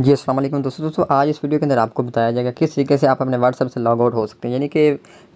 जी असल दोस्तों दोस्तों आज इस वीडियो के अंदर आपको बताया जाएगा किस तरीके से आप अपने व्हाट्सअप से लॉग आउट हो सकते हैं यानी कि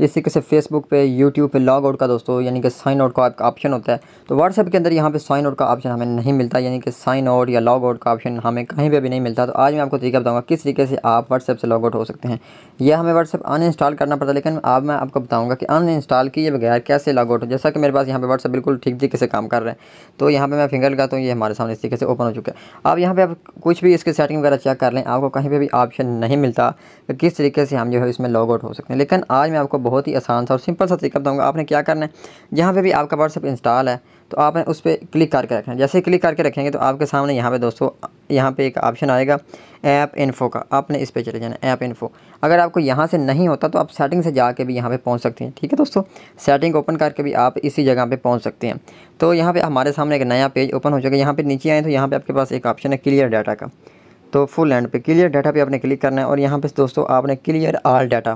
जिस तरीके से फेसबुक पे यूट्यूब पे लॉग आउट का दोस्तों यानी कि साइन आउट का आपका ऑप्शन होता है तो व्हाट्सअप के अंदर यहाँ पे साइन आउट का ऑप्शन हमें नहीं मिलता यानी कि साइन आउट या लॉग आउट का ऑप्शन हमें कहीं पर भी नहीं मिलता तो आज मैं आपको तरीका बताऊँगा किस तरीके से आप व्हाट्सअप से लॉग आउट हो सकते हैं यह हमें व्हाट्सअप अन इंस्टॉल करना पड़ता है लेकिन अब मैं आपको बताऊँगा कि अन इंस्टॉल किए बगैर कैसे लॉग आउट हो जैसा कि मेरे पास यहाँ पर व्हाट्सअप बिल्कुल ठीक तरीके से काम कर रहे हैं तो यहाँ पर मैं फिंगर लगाता हूँ ये हमारे सामने इस तरीके से ओपन हो चुका है अब यहाँ पर आप कुछ भी इसके सेटिंग वगैरह चेक कर लें आपको कहीं पर भी ऑप्शन नहीं मिलता कि तो किस तरीके से हम जो है इसमें लॉग आउट हो सकते हैं लेकिन आज मैं आपको बहुत ही आसान सा और सिंपल सा तरीका बताऊँगा आपने क्या करना है जहाँ पर भी आपका व्हाट्सअप इंस्टॉल है तो आपने उस पर क्लिक करके रखना है जैसे क्लिक करके रखेंगे तो आपके सामने यहाँ पे दोस्तों यहाँ पे एक ऑप्शन आएगा ऐप इन्फो का आपने इस पर चले जाना ऐप इन्फो अगर आपको यहाँ से नहीं होता तो आप सेटिंग से जाके भी यहाँ पे पहुँच सकते हैं ठीक है दोस्तों सेटिंग ओपन करके भी आप इसी जगह पे पहुँच सकते हैं तो यहाँ पर हमारे सामने एक नया पेज ओपन हो चुका है यहाँ पर नीचे आएँ तो यहाँ पर आपके पास एक ऑप्शन है क्लियर डाटा का तो फुल एंड पे क्लियर डाटा पे आपने क्लिक करना है और यहाँ पे दोस्तों आपने clear all data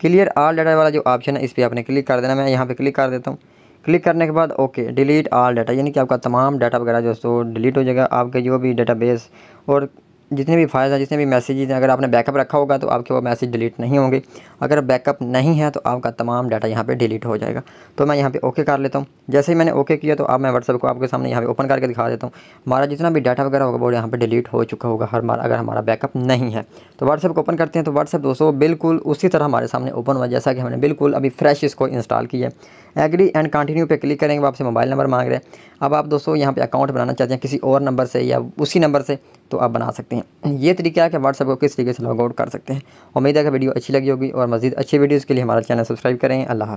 clear all data वाला जो ऑप्शन है इस पर आपने क्लिक कर देना मैं यहाँ पे क्लिक कर देता हूँ क्लिक करने के बाद ओके डिलीट आल डाटा यानी कि आपका तमाम डाटा वगैरह दोस्तों डिलीट हो जाएगा आपके जो भी डाटा बेस और जितने भी फाइल्स हैं जितने भी मैसेज हैं अगर आपने बैकअप रखा होगा तो आपके वो मैसेज डिलीट नहीं होंगे अगर बैकअप नहीं है तो आपका तमाम डाटा यहाँ पे डिलीट हो जाएगा तो मैं यहाँ पे ओके कर लेता हूँ जैसे ही मैंने ओके किया तो अब मैं व्हाट्सअप को आपके सामने यहाँ पे ओपन करके दिखा देता हूँ हमारा जितना भी डाटा वगैरह होगा वो यहाँ पर डिलीट हो चुका होगा हर मार अगर हमारा बैकअप नहीं है तो व्हाट्सअप को ओपन करते हैं तो व्हाट्सअप दोस्तों बिल्कुल उसी तरह हमारे सामने ओपन हुआ जैसा कि हमने बिल्कुल अभी फ्रेश इसको इंस्टॉल किया है एग्री एंड कंटिन्यू पर क्लिक करेंगे आपसे मोबाइल नंबर मांग रहे हैं अब आप दोस्तों यहाँ पर अकाउंट बनाना चाहते हैं किसी और नंबर से या उसी नंबर से तो आप बना सकते हैं सकते हैं ये तरीका है कि व्हाट्सअप को किस तरीके से लॉगआउट कर सकते हैं उम्मीद है कि वीडियो अच्छी लगी होगी और मजीद अच्छी वीडियोज़ के लिए हमारा चैनल सब्सक्राइब करें अल्लाह